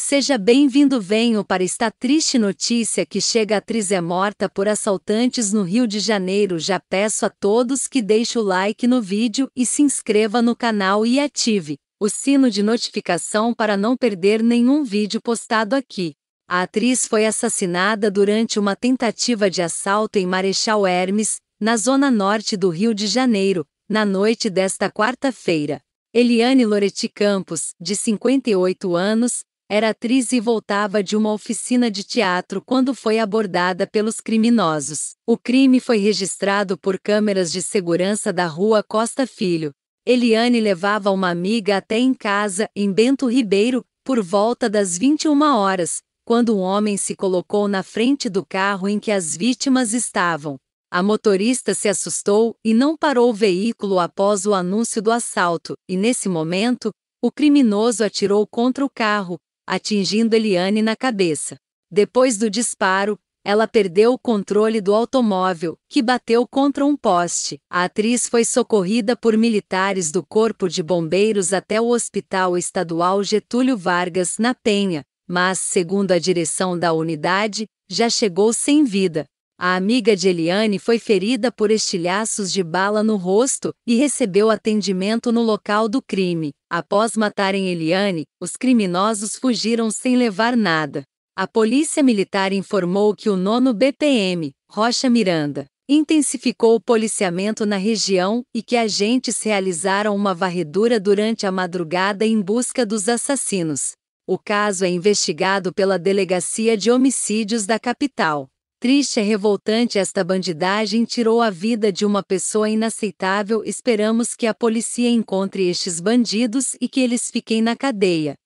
Seja bem-vindo, venho para esta triste notícia que chega a atriz é morta por assaltantes no Rio de Janeiro. Já peço a todos que deixe o like no vídeo e se inscreva no canal e ative o sino de notificação para não perder nenhum vídeo postado aqui. A atriz foi assassinada durante uma tentativa de assalto em Marechal Hermes, na zona norte do Rio de Janeiro, na noite desta quarta-feira. Eliane Loretti Campos, de 58 anos, era atriz e voltava de uma oficina de teatro quando foi abordada pelos criminosos. O crime foi registrado por câmeras de segurança da rua Costa Filho. Eliane levava uma amiga até em casa, em Bento Ribeiro, por volta das 21 horas, quando um homem se colocou na frente do carro em que as vítimas estavam. A motorista se assustou e não parou o veículo após o anúncio do assalto, e nesse momento, o criminoso atirou contra o carro, atingindo Eliane na cabeça. Depois do disparo, ela perdeu o controle do automóvel, que bateu contra um poste. A atriz foi socorrida por militares do Corpo de Bombeiros até o Hospital Estadual Getúlio Vargas, na Penha, mas, segundo a direção da unidade, já chegou sem vida. A amiga de Eliane foi ferida por estilhaços de bala no rosto e recebeu atendimento no local do crime. Após matarem Eliane, os criminosos fugiram sem levar nada. A Polícia Militar informou que o nono BPM, Rocha Miranda, intensificou o policiamento na região e que agentes realizaram uma varredura durante a madrugada em busca dos assassinos. O caso é investigado pela Delegacia de Homicídios da capital. Triste e revoltante esta bandidagem tirou a vida de uma pessoa inaceitável. Esperamos que a polícia encontre estes bandidos e que eles fiquem na cadeia.